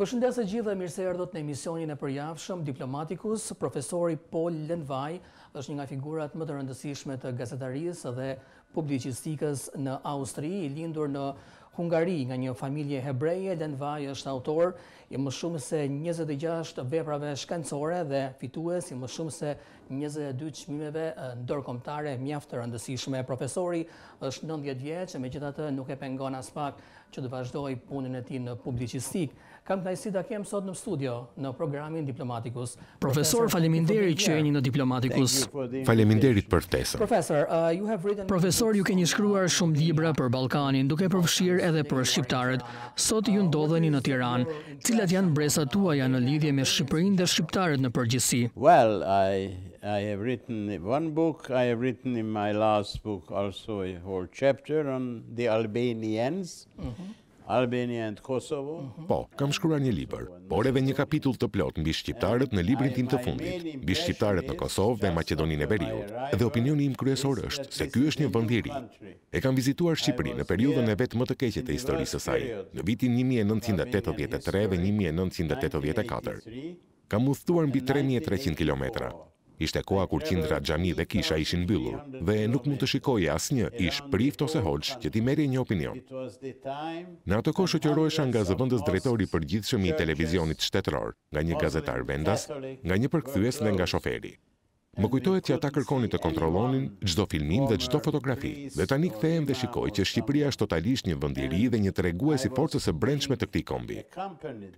Përshëndese gjithë dhe mirëse erdo të në emisionin e përjafshëm, diplomatikus, profesori Paul Lenvaj, është një nga figurat më të rëndësishme të gazetarisë dhe publicistikës në Austri, i lindur në Hungari nga një familje hebreje. Lenvaj është autor i më shumë se 26 veprave shkencore dhe fitues i më shumë se 22 qmimeve ndërkomtare mjaftë rëndësishme. Profesori është 90 vjeqë, me gjitha të nuk e pengon as pak që të vazhdoj punën e ti në publicistik. Kam të ajsi da kemë sot në studio në programin Diplomatikus. Profesor, faleminderit që e një në Diplomatikus. Faleminderit për tesën. Uh, Profesor, ju ke një shkruar shumë libra për Balkanin, duke përfshirë edhe për Shqiptarët. Sot ju ndodheni në Tiran. Cila cilat janë bresa tuaja në lidhje me Shqipërinë dhe shqiptarët në përgjithësi? Well, I I have written one book. I have written in my last book also a whole chapter on the Albanians. Mm -hmm. Albania and Kosovo. Mhm. Po, kam shkruar një libër, por edhe një kapitull të plot mbi shqiptarët në librin tim të fundit, mbi shqiptarët në Kosovë dhe Maqedoninë e Veriut. Dhe opinioni im kryesor është se ky është një vend i ri. E kam vizituar Shqipërinë në periudhën e vet më të keqe të historisë së saj, në vitin 1983 dhe 1984. Kam udhëtuar mbi 3300 kilometra, Ishte koa kur qindra gjami dhe kisha ishin bëllur dhe nuk mund të shikoj asë një ish prift ose hoq që ti meri një opinion. Në atë kohë shëqërojësha nga zëvëndës drejtori për gjithë shëmi televizionit shtetëror, nga një gazetar vendas, nga një përkthyes dhe nga shoferi. Më kujtojët që ata kërkoni të kontrolonin gjdo filmin dhe gjdo fotografi, dhe tani këthejmë dhe shikoj që Shqipëria është totalisht një vëndiri dhe një tregua e si forcës e brendshme të këti kombi.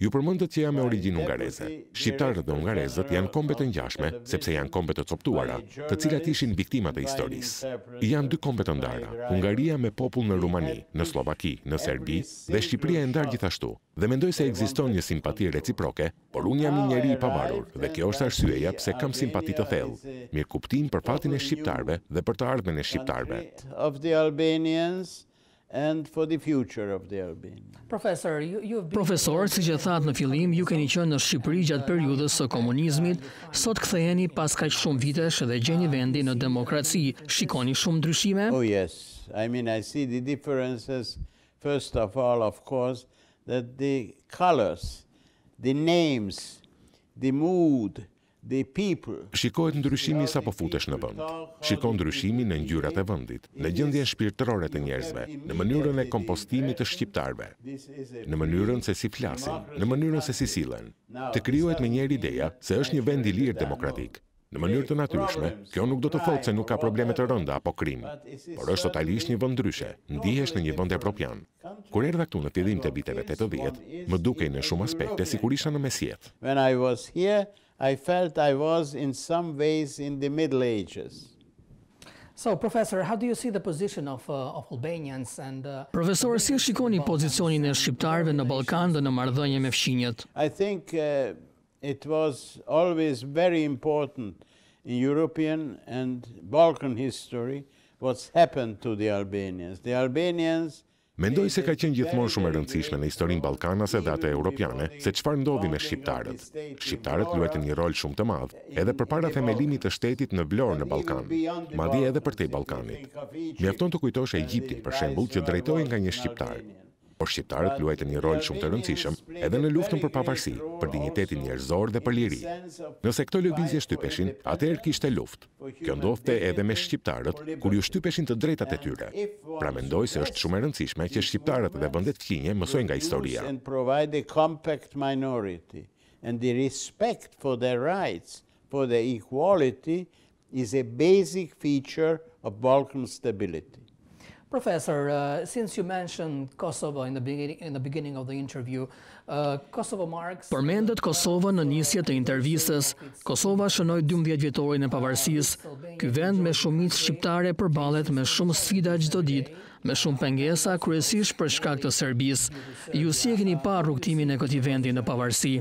Ju përmëndët që jam e origin ungareze. Shqiptarët dhe ungarezët janë kombet e njashme, sepse janë kombet e coptuara, të cilat ishin viktimat e historisë. Janë dy kombet e ndara, Ungaria me popull në Rumani, në Slovaki, në Serbi, dhe Shqipëria e ndarë gjithashtu, dhe mendoj se egziston një simpati reciproke, por unë jam një njeri i pavarur, dhe kjo është arsyeja pse kam simpati të thellë mirë kuptim për fatin e shqiptarve dhe për të ardhmen e shqiptarve. Profesor, si që thatë në filim, ju keni qënë në Shqipëri gjatë periudës së komunizmit, sot këthejeni pas ka që shumë vitesh dhe gjeni vendi në demokraci, shikoni shumë dryshime? Oh, yes. I mean, I see the differences, first of all, of course, that the colors, the names, the mood, Shikohet ndryshimi sa po futesh në vënd. Shikohet ndryshimi në ngjyrat e vëndit, në gjëndje shpirtërore të njerëzve, në mënyrën e kompostimit të shqiptarve, në mënyrën se si flasin, në mënyrën se si silen. Të kryohet me njerë ideja se është një vend i lirë demokratik. Në mënyrë të natyrshme, kjo nuk do të thotë se nuk ka probleme të rënda apo krim, por është totalisht një vend ndryshe, ndihesh në një vend evropian. Kur erdha këtu në fillim të viteve më dukej në shumë aspekte sikur isha në mesjet. I felt I was in some ways in the Middle Ages. So, Professor, how do you see the position of, uh, of Albanians and uh, Profesor, si e shikoni pozicionin e shqiptarëve në Ballkan dhe në marrëdhënie me fqinjet? I think uh, it was always very important in European and Balkan history what's happened to the Albanians. The Albanians Mendoj se ka qenë gjithmonë shumë e rëndësishme në historinë ballkanase dhe atë europiane se çfarë ndodhi me shqiptarët. Shqiptarët luajtën një rol shumë të madh edhe përpara themelimit të shtetit në Vlorë në Ballkan, madje edhe për te Ballkanit. Mjafton të kujtosh Egjiptin për shembull që drejtohej nga një shqiptar por shqiptarët luajtën një rol shumë të rëndësishëm edhe në luftën për pavarësi, për dinjitetin njerëzor dhe për liri. Nëse këto lëvizje shtypeshin, atëherë kishte luftë. Kjo ndodhte edhe me shqiptarët kur ju shtypeshin të drejtat e tyre. Pra mendoj se është shumë e rëndësishme që shqiptarët dhe vendet fqinje mësojnë nga historia. And the respect for their rights, for equality, is a basic feature of Balkan stability. Professor, uh, since you mentioned Kosovo in the beginning in the beginning of the interview, uh, Kosovo marks Përmendët Kosova në nisje të intervistës. Kosova shënoi 12 vjetorin e pavarësisë. Ky vend me shumicë shqiptare përballet me shumë sfida çdo ditë me shumë pengesa kryesisht për shkak të Serbisë. Ju si e keni parë rrugtimin e këtij vendi në pavarësi?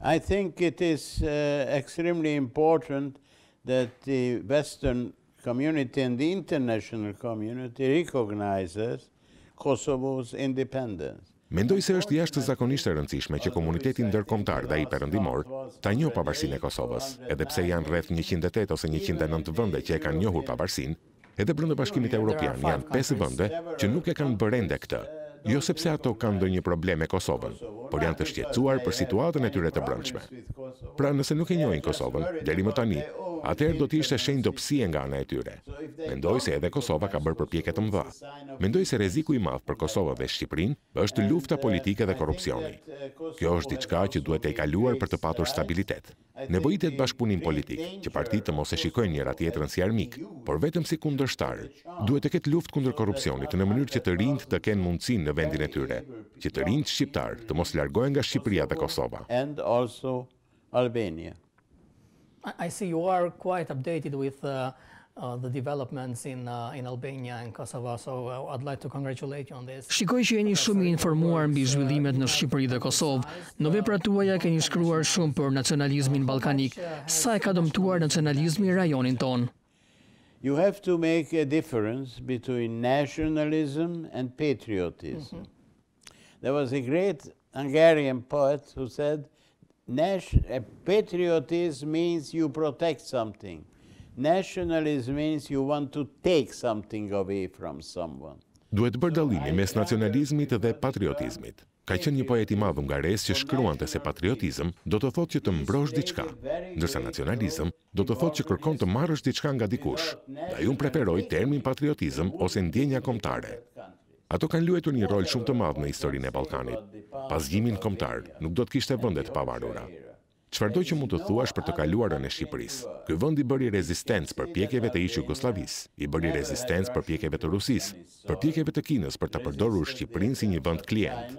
I think it is uh, extremely important that the western community and the international community recognizes Kosovo's independence. Mendoj se është jashtë zakonisht e rëndësishme që komunitetin ndërkombëtar dhe i perëndimor ta njohë pavarësinë e Kosovës, edhe pse janë rreth 108 ose 109 vende që e kanë njohur pavarësinë, edhe brenda Bashkimit Evropian janë 5 vende që nuk e kanë bërë ende këtë. Jo sepse ato kanë ndonjë problem me Kosovën, por janë të shqetësuar për situatën e tyre të brendshme. Pra, nëse nuk e njohin Kosovën, deri më tani atëherë do të ishte shenjë dobësie nga ana e tyre. Mendoj se edhe Kosova ka bërë përpjekje të mëdha. Mendoj se rreziku i madh për Kosovën dhe Shqipërinë është lufta politike dhe korrupsioni. Kjo është diçka që duhet të kaluar për të patur stabilitet. Nevojitet bashkëpunim politik, që partitë të mos e shikojnë njëra tjetrën si armik, por vetëm si kundërshtar. Duhet të ketë luftë kundër korrupsionit në mënyrë që të rinjt të kenë mundësinë në vendin e tyre, që të rinjt shqiptar të mos largohen nga Shqipëria dhe Kosova. Albania I see you are quite updated with uh, uh, the developments in, uh, in Albania and Kosovo, so uh, I'd like to congratulate you on this. Shikoj që jeni uh, shumë i informuar mbi uh, zhvillimet në Shqipëri dhe Kosovë. Në tuaja keni shkruar shumë për nacionalizmin ballkanik. Sa e ka dëmtuar nacionalizmi rajonin You have to make a difference between nationalism and patriotism. Mm -hmm. There was a great Hungarian poet who said patriotism means you protect something. Nationalism means you want to take something away from someone. Duhet bërdalimi mes nacionalizmit dhe patriotizmit. Ka qenë një poet i madh res që shkruan të se patriotizm do të thotë që të mbrosh diçka, ndërsa nacionalizm do të thotë që kërkon të marrësh diçka nga dikush. Dhe ju preferoj termin patriotizëm ose ndjenja komtare. Ato kanë luetur një rol shumë të madhë në historinë e Balkanit. Pas gjimin komtar, nuk do të kishte vëndet pavarura. Qëfardo që mund të thuash për të kaluarën e Shqipëris, këj vënd i bëri rezistencë për pjekjeve të ishë Jugoslavis, i bëri rezistencë për pjekjeve të Rusis, për pjekjeve të Kinës për të përdoru Shqipërin si një vënd klient.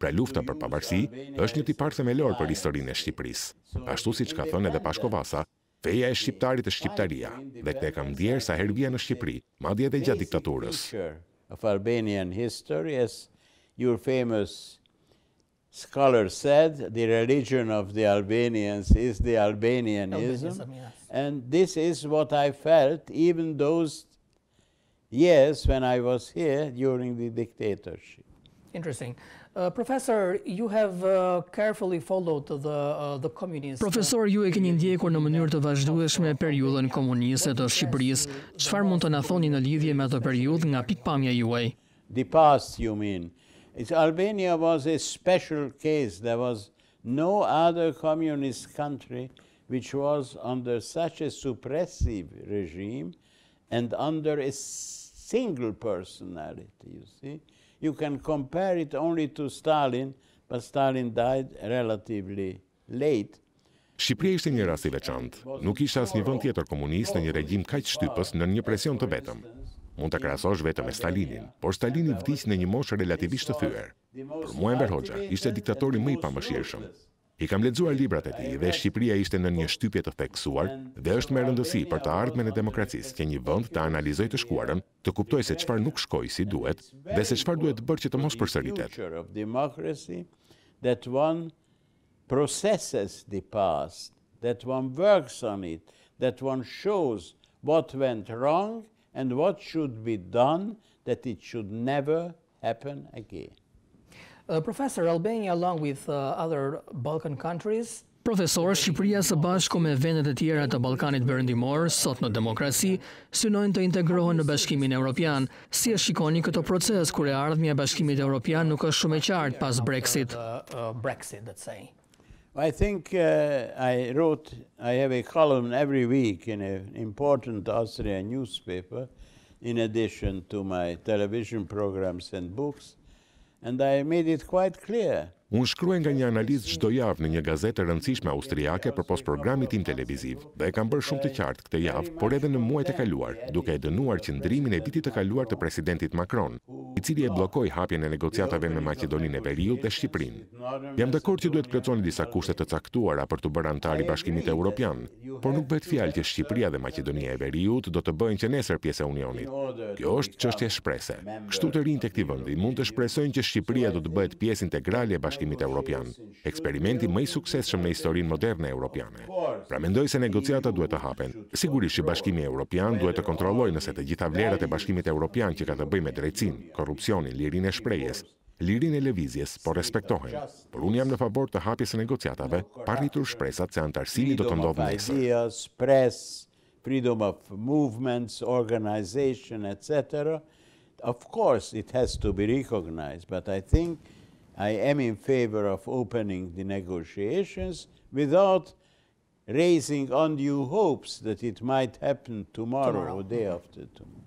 Pra lufta për pavarësi është një tipar themelor për historinë e Shqipëris. Ashtu si që ka thënë edhe Pashkovasa, feja e Shqiptarit e Shqiptaria, dhe këte kam djerë sa hervija në Shqipëri, madje dhe gjatë diktaturës. of Albanian history. As your famous scholar said, the religion of the Albanians is the Albanianism. yes. And this is what I felt even those years when I was here during the dictatorship. Interesting. Uh, Professor you have uh, carefully followed the uh, the communist Professor ju e keni ndjekur në mënyrë të vazhdueshme periudhën komuniste të Shqipërisë çfarë mund të na thoni në lidhje me atë periudhë nga pikpamja juaj Did past you mean it's Albania was a special case there was no other communist country which was under such a suppressive regime and under a single personality you see you can compare it only to Stalin, but Stalin died relatively late. Shqipëria ishte një rast i veçantë. Nuk ishte asnjë vend tjetër komunist në një regjim kaq shtypës në një presion të vetëm. Mund të krahasosh vetëm me Stalinin, por Stalini vdiq në një moshë relativisht të thyer. Për Muammer Hoxha ishte diktatori më i pamëshirshëm, I kam ledzuar librat e ti dhe Shqipria ishte në një shtypje të theksuar dhe është me rëndësi për të ardhme në demokracis që një vënd të analizoj të shkuarën, të kuptoj se qëfar nuk shkoj si duhet dhe se qëfar duhet bërë që të mos përsëritet. that one processes the past, that one works on it, that one shows what went wrong and what should be done that it should never happen again. Uh, Professor Albania along with uh, other Balkan countries Profesor Shqipëria së bashku me vendet e tjera të Ballkanit perëndimor sot në demokraci synojnë të integrohen në Bashkimin Evropian. Si e shikoni këtë proces kur e ardhmja e Bashkimit Evropian nuk është shumë e qartë pas Brexit? Uh, I think I wrote I have a column every week in an important Austrian newspaper in addition to my television programs and books. And I made it quite clear Unë shkruen nga një analizë gjdo javë në një gazetë rëndësishme austriake për posë programit tim televiziv, dhe e kam bërë shumë të qartë këte javë, por edhe në muajt e kaluar, duke e dënuar që ndrimin e vitit e kaluar të presidentit Macron, i cili e blokoj hapje në negociatave me Macedonin e Veriut dhe Shqiprin. Jam dhe korë që duhet kërëconi disa kushtet të caktuara për të bërë antari bashkimit e Europian, por nuk bëhet fjalë që Shqipria dhe Macedonia e Veriut do të bëjnë që nesër unionit. Kjo është që e Kështu të mund të shpresojnë që do të bëhet pjesë integrale e bashkimit bashkimit e Europian, eksperimenti më i suksesshëm në historinë moderne e Europiane. Pra mendoj se negociata duhet të hapen. Sigurisht që bashkimi e Europian duhet të kontrollojë nëse të gjitha vlerat e bashkimit e Europian që ka të bëj me drejtësinë, korrupsionin, lirin e shprejes, lirin e levizjes, por respektohen. Por unë jam në favor të hapjes e negociatave, rritur shpresat se antarësimi do të ndodhë nëjse freedom of movements, organization, etc. Of course, it has to be recognized, but I think... I am in favor of opening the negotiations without raising undue hopes that it might happen tomorrow, tomorrow. or day after tomorrow.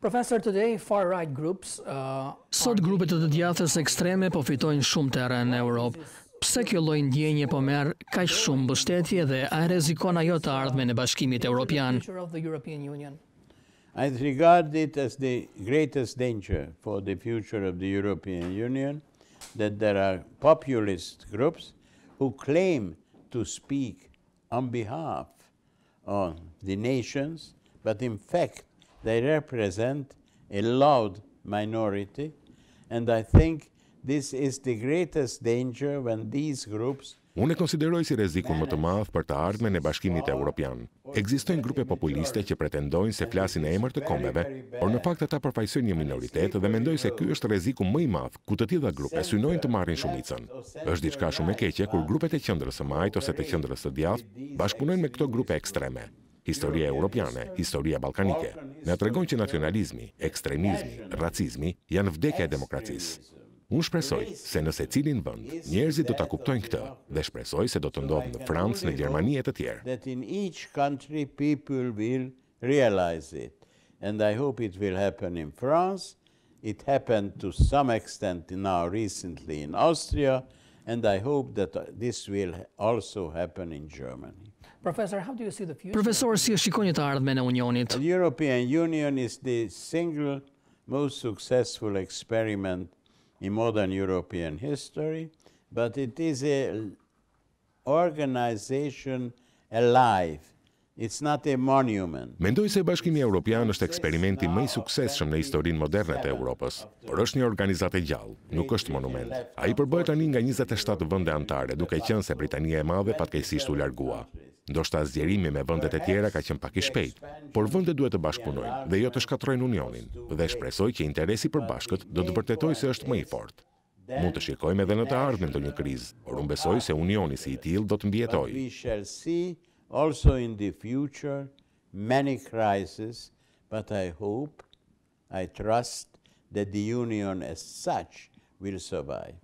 Professor today far right groups uh sort grupe të djathtës ekstreme po fitojnë shumë terren në Europë. Pse kjo lloj ndjenje po merr kaq shumë mbështetje dhe a rrezikon ajo të ardhmen e Bashkimit Evropian? I regard it as the greatest danger for the future of the European Union. that there are populist groups who claim to speak on behalf of the nations, but in fact they represent a loud minority. And I think this is the greatest danger when these groups Unë e konsideroj si rezikun më të madhë për të ardhme në bashkimit e Europian. Egzistojnë grupe populiste që pretendojnë se flasin e emër të kombeve, por në fakt ata përfajsojnë një minoritet dhe mendojnë se ky është rezikun më i madhë ku të tjitha grupe synojnë të marrin shumicën. është diçka shumë e keqe kur grupet e qëndrës të majtë ose të qëndrës të djathë bashkëpunojnë me këto grupe ekstreme. Historia europiane, historia balkanike, në tregon që nacionalizmi, ekstremizmi, racizmi janë vdekja e demokracisë. Unë shpresoj se nëse cilin vënd, njerëzit do të kuptojnë këtë dhe shpresoj se do të ndodhë në Francë, në Gjermani e të tjerë. And I hope it will happen in France. It happened to some extent now recently in Austria. And I hope that this will also happen in Germany. Profesor, si e shikoni të ardhme në Unionit? The European Union is the single most successful experiment in modern European history, but it is an organization alive. It's not a monument. Mendoj se Bashkimi Evropian është eksperimenti më i suksesshëm në historinë moderne të Evropës, por është një organizatë e gjallë, nuk është monument. Ai përbohet tani nga 27 vende anëtare, duke qenë se Britania e Madhe patkeqësisht u largua. Ndoshta zgjerimi me vendet e tjera ka qenë pak i shpejt, por vendet duhet të bashkëpunojnë dhe jo të shkatrojnë unionin, dhe shpresoj që interesi për bashkët do të vërtetoj se është më i fort. Mund të shikojmë edhe në të ardhën të një kriz, por unë besoj se unioni si i tilë do të mbjetoj. also in the future many crises, but I hope, I trust that the union as such – will survive.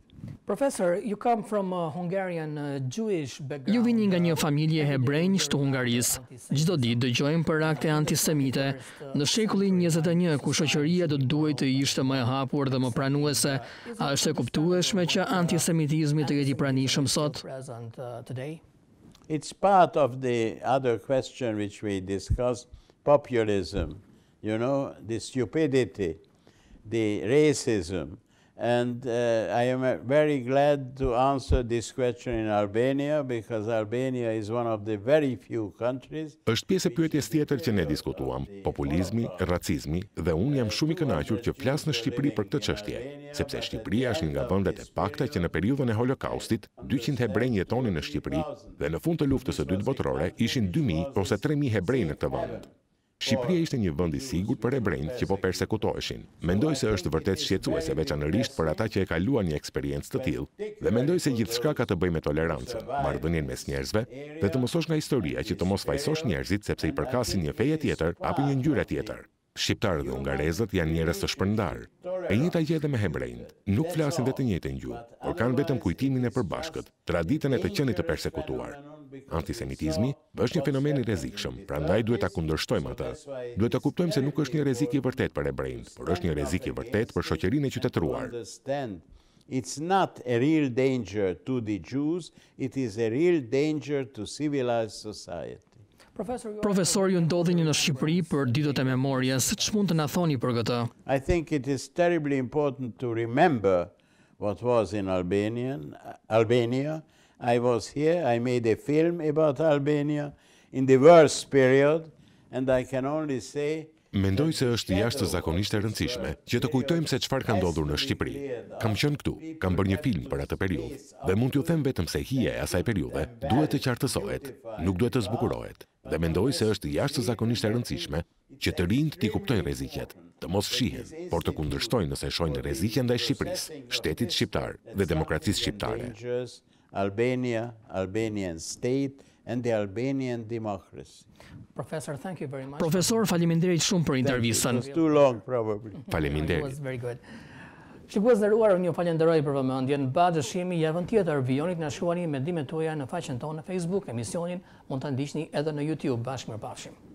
Professor, you come from a Hungarian uh, Jewish background. Ju vini nga një uh, familje hebrej në shtu Hungaris. Gjdo ditë dëgjojmë për akte antisemite. Në shekullin 21, ku shoqëria do të duhet të ishte më e hapur dhe më pranuese, a është e kuptueshme që antisemitizmi të jeti pranishëm sot? Uh, It's part of the other question which we discuss, populism, you know, the stupidity, the racism, and uh, I am very glad to answer this question in Albania because Albania is one of the very few countries. Është pjesë e pyetjes tjetër që ne diskutuam, populizmi, racizmi dhe un jam shumë i kënaqur që flas në Shqipëri për këtë çështje, sepse Shqipëria është një nga vendet e pakta që në periudhën e Holokaustit 200 hebrej jetonin në Shqipëri dhe në fund të luftës së dytë botërore ishin 2000 ose 3000 hebrej në këtë vend. Shqipëria ishte një vend i sigurt për ebrejt që po persekutoeshin. Mendoj se është vërtet shqetësuese veçanërisht për ata që e kaluan një eksperiencë të tillë dhe mendoj se gjithçka ka të bëjë me tolerancën, marrëdhënien mes njerëzve dhe të mësosh nga historia që të mos fajsosh njerëzit sepse i përkasin një feje tjetër apo një njyre tjetër. Shqiptarët dhe ungarezët janë njerëz të shpërndarë. E njëta gjë edhe me hebrejt. Nuk flasin vetëm njëjtën gjuhë, por kanë vetëm kujtimin e përbashkët, traditën e të qenit të persekutuar. Antisemitizmi është një fenomen i rrezikshëm, prandaj duhet ta kundërshtojmë atë. Duhet të kuptojmë se nuk është një rrezik i vërtet për ebrejnë, por është një rrezik i vërtet për shoqërinë e qytetruar. It's not a real danger to the Jews, it is a real danger to civilized society. Profesor, ju ndodhë një në Shqipëri për ditët e memorjes, që mund të në thoni për këtë? I think it is terribly important to remember what was in Albania, I was here, I made a film about Albania in the worst period, and I can only say... Mendoj se është jashtë zakonisht e rëndësishme që të kujtojmë se qëfar ka ndodhur në Shqipëri. Kam qënë këtu, kam bërë një film për atë periud, dhe mund t'ju them vetëm se hije e asaj periude duhet të qartësohet, nuk duhet të zbukurohet, dhe mendoj se është jashtë zakonisht e rëndësishme që të rinjë të t'i kuptojnë rezikjet, të mos fshihen, por të kundërshtojnë nëse shojnë rezikjen dhe Shqipëris, shtetit Shqiptar dhe demokracisë Shqiptare. Albania, Albanian State, and the Albanian Democracy. Professor, thank you very much. Profesor, faleminderit shumë për intervjisën. It was too long, probably. Faleminderit. It was very good. Shikues në ruar, një falenderoj për vëmëndjen, ba dëshimi javën tjetër, vionit në shuani me dimet tuja në faqen tonë në Facebook, emisionin mund të ndishtni edhe në YouTube, bashkë mërë pashim.